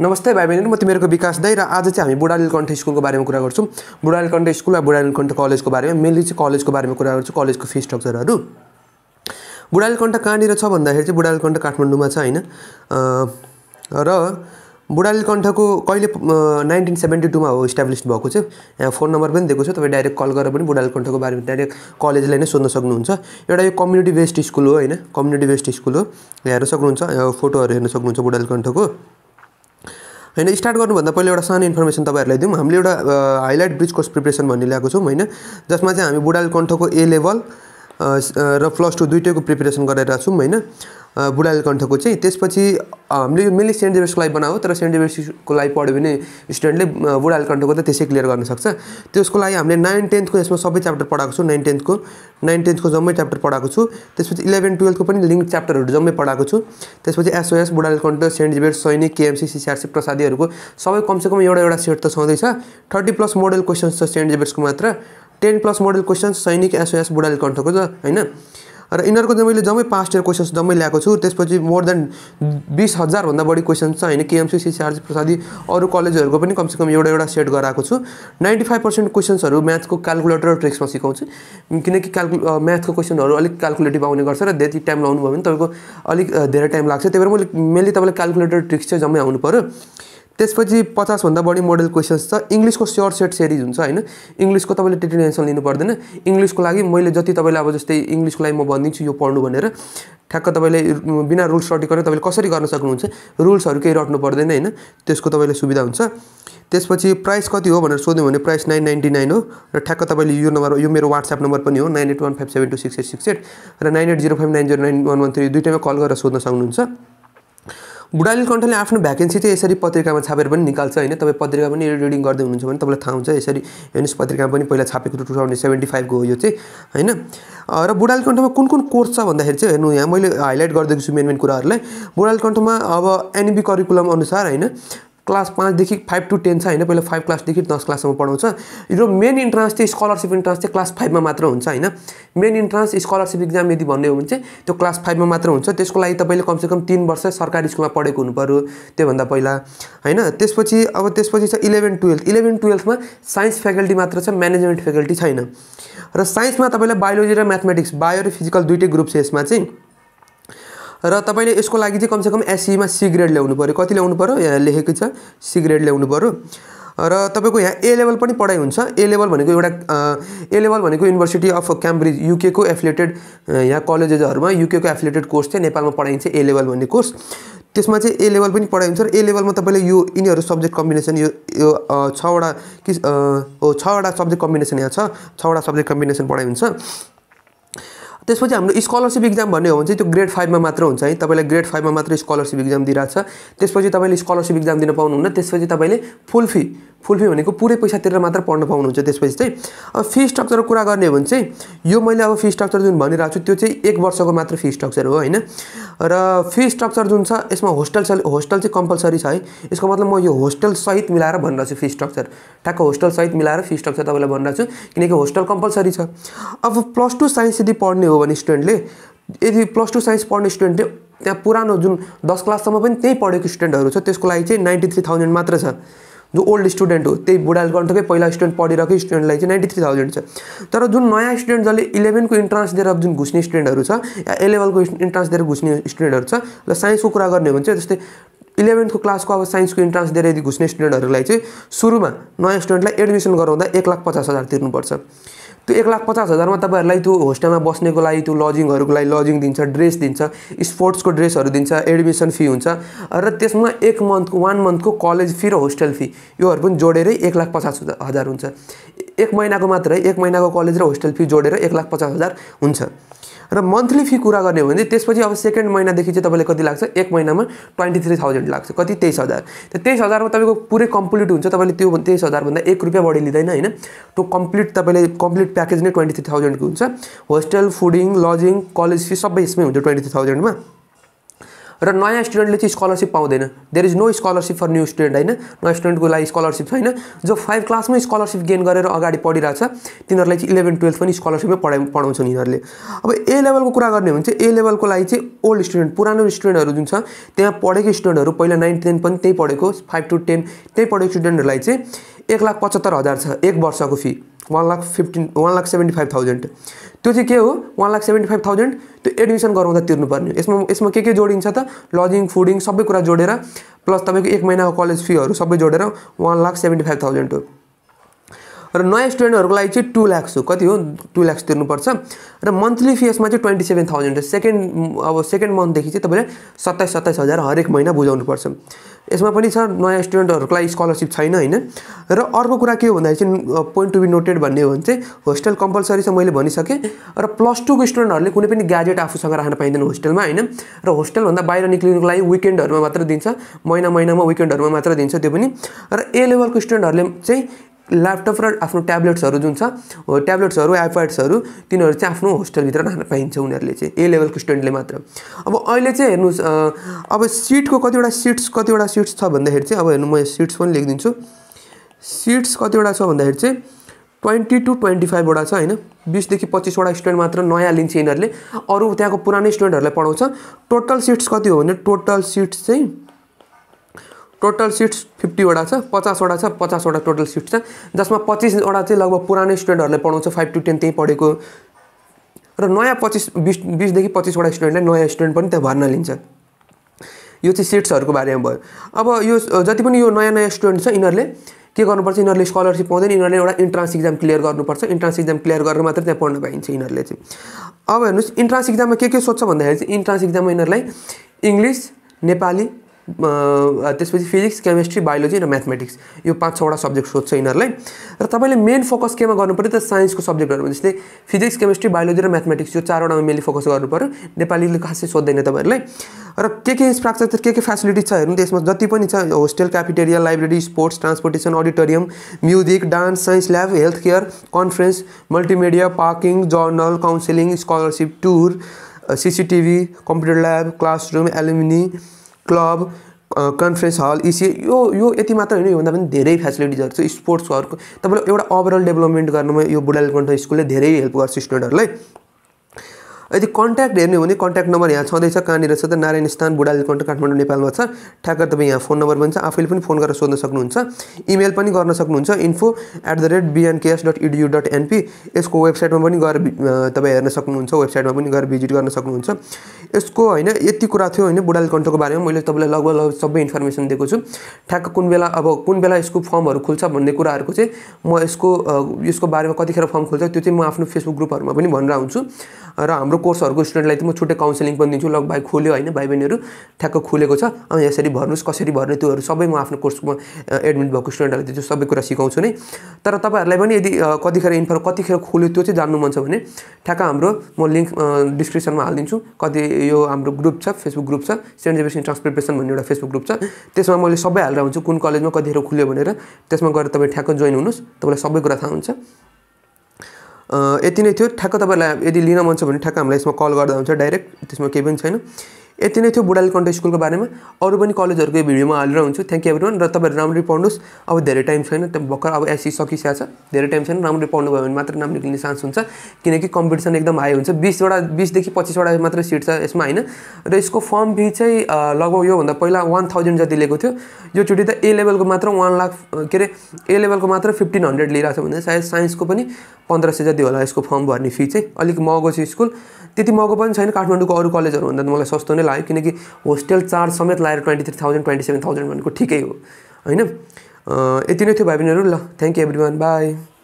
नमस्ते भाइ बहिनीहरू म तिमीहरूको विकास दाई र आज चाहिँ हामी कण्ठ स्कुलको बारेमा कुरा गर्छौँ कण्ठ स्कुल र कण्ठ कलेजको बारेमा मेनली चाहिँ कलेजको बारेमा कुरा गर्छु कलेजको फी स्ट्रक्चरहरू कण्ठ कहाँनिर छ भन्दाखेरि चाहिँ कण्ठ काठमाडौँमा छ होइन र कण्ठको कहिले नाइन्टिन सेभेन्टी टूमा हो इस्टाब्लिस भएको छ यहाँ फोन नम्बर पनि दिएको छ तपाईँ डाइरेक्ट कल गरेर पनि कण्ठको बारेमा डाइरेक्ट कलेजलाई नै सोध्न सक्नुहुन्छ एउटा यो कम्युनिटी बेस्ड स्कुल हो होइन कम्युनिटी बेस्ड स्कुल हो हेर्न सक्नुहुन्छ फोटोहरू हेर्न सक्नुहुन्छ कण्ठको होइन स्टार्ट गर्नुभन्दा पहिला एउटा सानो इन्फर्मेसन तपाईँहरूलाई दिउँ हामीले एउटा हाइलाइट ब्रिज कोर्स प्रिपरेसन भन्ने ल्याएको छौँ होइन जसमा चाहिँ हामी बुढाल कण्ठको ए लेभल र प्लस टू दुइटैको प्रिपेरेसन गराइरहेको छौँ होइन बुढाइल कण्ठको चाहिँ त्यसपछि हामीले यो मेनली सेन्ट जेभर्सको लागि बनाऊ तर सेन्ट जेभर्सको लागि पढ्यो भने स्टुडेन्टले बुढाल कण्ठको त त्यसै क्लियर गर्न सक्छ त्यसको लागि हामीले नाइन टेन्थको यसमा सबै च्याप्टर पढाएको छु नाइन टेन्थको नाइन टेन्थको जम्मै च्याप्टर पढाएको छु त्यसपछि इलेभेन टुवेल्भको पनि लिङ्क च्याप्टरहरू जम्मै पढाएको छु त्यसपछि एसओएस बुढाल कण्ठ सेन्ट जेभर्स सैनिक केएमसी सिसिआरसी प्रसादीहरूको सबै कमसेकम एउटा एउटा सेट त छँदैछ थर्टी प्लस मोडल क्वेसन्स छ सेन्ट जेभर्सको मात्र टेन प्लस मोडल क्वेसन्स सैनिक एसओएस बुढाइल कण्ठको त होइन र यिनीहरूको चाहिँ मैले जम्मै पास्ट इयर क्वेसन्स जम्मै ल्याएको छु त्यसपछि मोर देन बिस हजारभन्दा बढी क्वेसन छ होइन केएमसी सिसिआरजी प्रसादी अरू कलेजहरूको पनि कमसेकम एउटा एउटा सेट गराएको छु नाइन्टी फाइभ पर्सेन्ट क्वेसन्सहरू म्याथको क्यालकुलेटर ट्रिक्समा सिकाउँछु किनकि क्यालकु म्याथको क्वेसनहरू अलिक क्यालकुलेटिभ आउने गर्छ र त्यति टाइम लाउनु भयो भने तपाईँको अलिक धेरै टाइम लाग्छ त्यही भएर मैले मेनली तपाईँलाई क्यालकुलेटर ट्रिक्स चाहिँ जम्मै आउनु पऱ्यो त्यसपछि पचासभन्दा बढी मोडल क्वेसन्स छ इङ्ग्लिसको सर्ट सेट सिरिज हुन्छ होइन इङ्ग्लिसको तपाईँले त्यति टेन्सन लिनु पर्दैन इङ्ग्लिसको लागि मैले जति तपाईँलाई अब जस्तै इङ्ग्लिसको लागि म भनिदिन्छु यो पढ्नु भनेर ठ्याक्क तपाईँले बिना रुल्स स्टडी गरेर तपाईँले कसरी गर्न सक्नुहुन्छ रुल्सहरू केही रट्नु पर्दैन होइन त्यसको तपाईँले सुविधा हुन्छ त्यसपछि प्राइस कति हो भनेर सोध्यो भने प्राइस नाइन नाइन्टी नाइन हो र ठ्याक्क तपाईँले यो नम्बर यो मेरो वाट्सएप नम्बर पनि हो nine eight one five seven two six eight six eight र nine eight zero five nine zero nine one one three दुइटैमा कल गरेर सोध्न सक्नुहुन्छ बुढाली कण्ठले आफ्नो भ्याकेन्सी चाहिँ यसरी पत्रिकामा छापेर पनि निकाल्छ होइन तपाईँ पत्रिका पनि रिडिङ गर्दै हुनुहुन्छ भने तपाईँलाई थाहा हुन्छ यसरी हेर्नुहोस् पत्रिकामा पनि पहिला छापेको टु थाउजन्ड सेभेन्टी फाइभको हो यो चाहिँ होइन र बुढाली कण्ठमा कुन कुन कोर्स छ भन्दाखेरि चाहिँ हेर्नु यहाँ मैले हाइलाइट गरिदिएको छु मेन मेन कुराहरूलाई कण्ठमा अब एनबी करिकुलम अनुसार होइन क्लास पाँचदेखि फाइभ टु टेन छ होइन पहिला फाइभ क्लासदेखि दस क्लाससम्म पढाउँछ र मेन इन्ट्रान्स चाहिँ स्कलरसिप इन्ट्रान्स चाहिँ क्लास फाइभमा मात्र हुन्छ होइन मेन इन्ट्रान्स स्कलरसिप इक्जाम यदि भन्ने हो भने चाहिँ त्यो क्लास फाइभमा मात्र हुन्छ त्यसको लागि तपाईँले कमसेकम तिन वर्ष सरकारी स्कुलमा पढेको पऱ्यो त्योभन्दा पहिला होइन त्यसपछि अब त्यसपछि छ इलेभेन टुवेल्भ इलेभेन टुवेल्भमा साइन्स फ्याकल्टी मात्र छ म्यानेजमेन्ट फ्याकल्टी छैन र साइन्समा तपाईँलाई बायोलोजी र म्याथमेटिक्स बायो र फिजिकल दुइटै ग्रुप छ यसमा चाहिँ र तपाईँले यसको लागि चाहिँ कमसेकम एससीमा सी ग्रेड ल्याउनु पऱ्यो कति ल्याउनु पऱ्यो यहाँ लेखेको छ सी ग्रेड ल्याउनु पऱ्यो र तपाईँको यहाँ ए लेभल पनि पढाइ हुन्छ ए लेभल भनेको एउटा ए लेभल भनेको युनिभर्सिटी अफ क्याम्ब्रिज युकेको एफिलेटेड यहाँ कलेजेसहरूमा युकेको एफिलेटेड कोर्स चाहिँ नेपालमा पढाइन्छ ए लेभल भन्ने कोर्स त्यसमा चाहिँ ए लेभल पनि पढाइ हुन्छ र ए लेभलमा तपाईँले यो यिनीहरू सब्जेक्ट कम्बिनेसन यो यो छवटा कि छवटा सब्जेक्ट कम्बिनेसन यहाँ छ छवटा सब्जेक्ट कम्बिनेसन पढाइ हुन्छ त्यसपछि हाम्रो स्कलरसिप इक्जाम भन्ने हो भने चाहिँ त्यो ग्रेड फाइभमा मात्र हुन्छ है तपाईँलाई ग्रेड फाइभमा मात्र स्कलरसिप इक्जाम दिइरहेको छ त्यसपछि तपाईँले स्कलरसिप इक्जाम दिन पाउनुहुन्न त्यसपछि तपाईँले फुल फी फुल फी भनेको पुरै पैसा तिरेर मात्र पढ्न पाउनुहुन्छ त्यसपछि चाहिँ अब फी स्ट्रक्चरको कुरा गर्ने हो भने चाहिँ यो मैले अब फी स्ट्रक्चर जुन भनिरहेको छु त्यो चाहिँ एक वर्षको मात्र फी स्ट्रक्चर हो होइन र फी स्ट्रक्चर जुन छ यसमा होस्टल होस्टल चाहिँ कम्पलसरी छ है यसको मतलब म यो सहित मिलाएर भनिरहेको छु फी स्ट्रक्चर ठ्याक्क सहित मिलाएर फी स्ट्रक्चर तपाईँलाई भनिरहेको छु किनकि होस्टल कम्पलसरी छ अब प्लस टू साइन्स यदि पढ्ने हो भने स्टुडेन्टले यदि प्लस टू साइन्स पढ्ने स्टुडेन्टले त्यहाँ पुरानो जुन दस क्लाससम्म पनि त्यहीँ पढेको स्टुडेन्टहरू छ त्यसको लागि चाहिँ नाइन्टी थ्री थाउजन्ड मात्र छ जो ओल्ड स्टुडेन्ट हो त्यही बुढालकण्ठकै पहिला स्टुडेन्ट पढिरहेको स्टुडेन्टलाई चाहिँ नाइन्टी थ्री थाउजन्ड छ तर जुन नयाँ स्टुडेन्ट जसले इलेभेनको इन्ट्रान्स दिएर जुन घुस्ने स्टुडेन्टहरू छ या इलेभेनको इन्ट्रान्स दिएर घुस्ने स्टुडेन्टहरू छ र साइन्सको कुरा गर्ने हो भने चाहिँ जस्तै इलेभेन्थको क्लासको अब साइन्सको इन्ट्रान्स दिएर यदि घुस्ने स्टुडेन्टहरूलाई चाहिँ सुरुमा नयाँ स्टुडेन्टलाई एडमिसन गराउँदा एक लाख पचास हजार तिर्नुपर्छ त्यो एक लाख पचास हजारमा तपाईँहरूलाई त्यो होस्टेलमा बस्नेको लागि त्यो लजिङहरूको लागि लजिङ दिन्छ ड्रेस दिन्छ स्पोर्ट्सको ड्रेसहरू दिन्छ एडमिसन फी हुन्छ र त्यसमा एक मन्थको वान मन्थको कलेज फी र होस्टेल फी योहरू पनि जोडेरै एक लाख पचास हजार हुन्छ एक महिनाको मात्रै एक महिनाको कलेज र होस्टेल फी जोडेर एक लाख पचास हजार हुन्छ र मन्थली फी कुरा गर्ने हो भने त्यसपछि अब सेकेन्ड महिनादेखि चाहिँ तपाईँले कति लाग्छ एक महिनामा ट्वेन्टी थ्री थाउजन्ड लाग्छ कति तेइस हजार त तेइस हजारमा तपाईँको पुरै कम्प्लिट हुन्छ तपाईँले त्यो तेइस हजारभन्दा एक रुपियाँ बढी लिँदैन होइन त्यो कम्प्लिट तपाईँले कम्प्लिट प्याकेज नै ट्वेन्टी थ्री थाउजन्डको हुन्छ hostel fooding lodging college fee सबै यसमै हुन्छ ट्वेन्टी थ्री थाउजन्डमा र नयाँ स्टुडेन्टले चाहिँ स्कलरसिप पाउँदैन there is no scholarship for new student होइन नयाँ स्टुडेन्टको लागि स्कलरसिप छैन जो फाइभ क्लासमै स्कलरसिप गेन गरेर अगाडि पढिरहेको छ तिनीहरूलाई चाहिँ इलेभेन टुवेल्भ पनि स्कलरसिपमै पढाइ पढाउँछन् यिनीहरूले अब ए लेभलको कुरा गर्ने हो भने चाहिँ ए लेभलको लागि चाहिँ ओल्ड स्टुडेन्ट पुरानो स्टुडेन्टहरू जुन छ त्यहाँ पढेको स्टुडेन्टहरू पहिला नाइन टेन पनि त्यही पढेको फाइभ टु टेन त्यही पढेको स्टुडेन्टहरूलाई चाहिँ एक लाख पचहत्तर हजार छ एक वर्षको fee one lakh fifteen one lakh seventy five thousand त्यो चाहिँ के हो one lakh seventy five thousand त्यो एडमिसन गराउँदा तिर्नुपर्ने यसमा यसमा के के जोडिन्छ त लजिङ फुडिङ सबै कुरा जोडेर प्लस तपाईँको एक महिनाको कलेज फीहरू सबै जोडेर one lakh seventy five thousand हो र नयाँ स्टुडेन्टहरूको लागि चाहिँ टु ल्याक्स हो कति हो टु ल्याक्स तिर्नुपर्छ र मन्थली फी यसमा चाहिँ ट्वेन्टी सेभेन थाउजन्ड सेकेन्ड अब सेकेन्ड मन्थदेखि चाहिँ तपाईँले सत्ताइस सत्ताइस हजार हरेक महिना बुझाउनुपर्छ यसमा पनि छ नयाँ स्टुडेन्टहरूकोलाई स्कलरसिप छैन होइन र अर्को कुरा के हो भन्दाखेरि चाहिँ पोइन्ट टु बी नोटेड भन्ने हो भने चाहिँ होस्टेल कम्पलसरी छ मैले भनिसकेँ र प्लस टूको स्टुडेन्टहरूले कुनै पनि ग्याजेट आफूसँग राख्न पाइँदैन होस्टेलमा होइन र होस्टेलभन्दा बाहिर निक्लिनुको लागि विकेन्डहरूमा मात्र दिन्छ महिना महिनामा विकेन्डहरूमा मात्र दिन्छ त्यो पनि र ए लेभलको स्टुडेन्टहरूले चाहिँ ल्यापटप र आफ्नो ट्याब्लेट्सहरू जुन छ ट्याब्लेट्सहरू आइप्याड्सहरू तिनीहरू चाहिँ आफ्नो होस्टेलभित्र राख्न पाइन्छ उनीहरूले चाहिँ ए लेभलको स्टुडेन्टले मात्र अब अहिले चाहिँ हेर्नुहोस् अब सिटको कतिवटा सिट्स कतिवटा सिट्स छ भन्दाखेरि चाहिँ अब हेर्नु म सिट्स पनि लेखिदिन्छु सिट्स कतिवटा छ भन्दाखेरि चाहिँ ट्वेन्टी टू ट्वेन्टी फाइभवटा छ होइन बिसदेखि पच्चिसवटा स्टुडेन्ट मात्र नयाँ लिन्छ यिनीहरूले अरू त्यहाँको पुरानै स्टुडेन्टहरूलाई पढाउँछ टोटल सिट्स कति हो भने टोटल सिट्स चाहिँ टोटल सिट्स फिफ्टीवटा छ पचासवटा छ पचासवटा टोटल सिट्स छ जसमा पच्चिसवटा चाहिँ लगभग पुरानै स्टुडेन्टहरूले पढाउँछ फाइभ टु टेन त्यहीँ पढेको र नयाँ पच्चिस बिस बिसदेखि पच्चिसवटा स्टुडेन्टले नयाँ स्टुडेन्ट पनि त्यहाँ भर्ना लिन्छ यो चाहिँ सिट्सहरूको बारेमा भयो अब यो जति पनि यो नयाँ नयाँ स्टुडेन्ट छ यिनीहरूले के गर्नुपर्छ यिनीहरूले स्कलरसिप पाउँदैन यिनीहरूले एउटा इन्ट्रान्स इक्जाम क्लियर गर्नुपर्छ इन्ट्रान्स इक्जाम क्लियर गरेर मात्रै त्यहाँ पढ्न पाइन्छ यिनीहरूले चाहिँ अब हेर्नुहोस् इन्ट्रान्स इक्जाममा के के सोध्छ भन्दाखेरि चाहिँ इन्ट्रान्स इक्जाममा यिनीहरूलाई इङ्ग्लिस नेपाली त्यसपछि फिजिक्स केमिस्ट्री बायोलोजी र म्याथमेटिक्स यो पाँच छवटा सब्जेक्ट सोध्छ यिनीहरूलाई र तपाईँले मेन फोकस केमा गर्नु पऱ्यो त साइन्सको सब्जेक्टहरूमा जस्तै फिजिक्स केमिस्ट्री बायोलोजी र म्याथमेटिक्स यो चारवटामा मेनली फोकस गर्नु पऱ्यो नेपालीले खासै सोध्दैन तपाईँहरूलाई र के के इन्फ्रास्ट्रक्चर के के फेसिलिटिज छ हेर्नु त्यसमा जति पनि छ hostel cafeteria library sports transportation auditorium music dance science lab health care conference multimedia parking journal counselling scholarship tour CCTV computer lab classroom alumni club conference hall इसी यो यो यति मात्र होइन योभन्दा पनि धेरै फेसिलिटिजहरू छ स्पोर्ट्सहरूको हलको तपाईँले एउटा ओभरअल डेभलपमेन्ट गर्नुमा यो बुढालकण्ठ स्कुलले धेरै हेल्प गर्छ स्टुडेन्टहरूलाई यदि कन्ट्याक्ट हेर्ने हो भने कन्ट्याक्ट नम्बर यहाँ छँदैछ कहाँनिर छ त नारायण स्थान बुढाली कन्ट काठमाडौँ नेपालमा छ ठ्याक्क तपाईँ यहाँ फोन नम्बर पनि छ आफैले पनि फोन गरेर सोध्न सक्नुहुन्छ इमेल पनि गर्न सक्नुहुन्छ info at the rate BNKS dot edu dot NP यसको वेबसाइटमा पनि गएर तपाईँ हेर्न सक्नुहुन्छ वेबसाइटमा पनि गएर भिजिट गर्न सक्नुहुन्छ यसको होइन यति कुरा थियो होइन बुढाली कन्टको बारेमा मैले तपाईँलाई लगभग लगभग सबै इन्फर्मेसन दिएको छु ठ्याक्क कुन बेला अब कुन बेला यसको फर्महरू खुल्छ भन्ने कुराहरूको चाहिँ म यसको यसको बारेमा कतिखेर फर्म खुल्छ त्यो चाहिँ म आफ्नो फेसबुक ग्रुपहरूमा पनि भनेर हुन्छु र हाम्रो हाम्रो कोर्सहरूको स्टुडेन्टलाई चाहिँ म छुट्टै काउन्सिलिङ पनि दिन्छु ल भाइ खोल्यो होइन भाइ बहिनीहरू ठ्याक्क खुलेको छ यसरी भर्नुहोस् कसरी भर्ने त्योहरू सबै म आफ्नो कोर्समा एडमिट भएको स्टुडेन्टहरूलाई दिन्छु सबै कुरा सिकाउँछु नै तर तपाईँहरूलाई पनि यदि कतिखेर इन्फर्म कतिखेर खोल्यो त्यो चाहिँ जान्नु मन छ भने ठ्याक्क हाम्रो म लिङ्क डिस्क्रिप्सनमा हालिदिन्छु कति यो हाम्रो ग्रुप छ फेसबुक ग्रुप छ सेन्ट जेभिसिङ ट्रान्सप्रिपेसन भन्ने एउटा फेसबुक ग्रुप छ त्यसमा मैले सबै हालेर हुन्छु कुन कलेजमा कतिखेर खुल्यो भनेर त्यसमा गएर तपाईँ ठ्याक्क जोइन हुनुहोस् तपाईँलाई सबै कुरा थाहा हुन्छ यति नै थियो ठ्याक्क तपाईँलाई यदि लिन मन छ भने ठ्याक्क हामीलाई यसमा कल गर्दा हुन्छ डाइरेक्ट त्यसमा केही पनि छैन यति नै थियो बुढाली कन्ट स्कुलको बारेमा अरू पनि कलेजहरूको भिडियोमा हालेर हुन्छु थ्याङ्क यू एभ्री र तपाईँहरू राम्ररी पढ्नुहोस् अब धेरै टाइम छैन त्यो भर्खर अब एसी सकिसकेको छ धेरै टाइम छैन राम्ररी पढ्नुभयो भने मात्र नाम निक्लिने चान्स हुन्छ किनकि कम्पिटिसन एकदम हाई हुन्छ बिसवटा बिसदेखि पच्चिसवटा मात्र सिट छ यसमा होइन र यसको फर्म फी चाहिँ लगभग योभन्दा पहिला वान थाउजन्ड जति लिएको थियो योचोटि त ए लेभलको मात्र वान लाख के अरे ए लेभलको मात्र फिफ्टिन हन्ड्रेड लिइरहेको छ भने सायद साइन्सको पनि पन्ध्र सय जति होला यसको फर्म भर्ने फी चाहिँ अलिक महँगो छ स्कुल त्यति महँगो पनि छैन काठमाडौँको अरू कलेजहरू भन्दा मलाई सस्तो नै लाग्यो किनकि होस्टेल चार्ज समेत लगाएर twenty three thousand twenty seven thousand भनेको ठिकै हो होइन यति नै थियो भाइ बहिनीहरू ल thank you every one by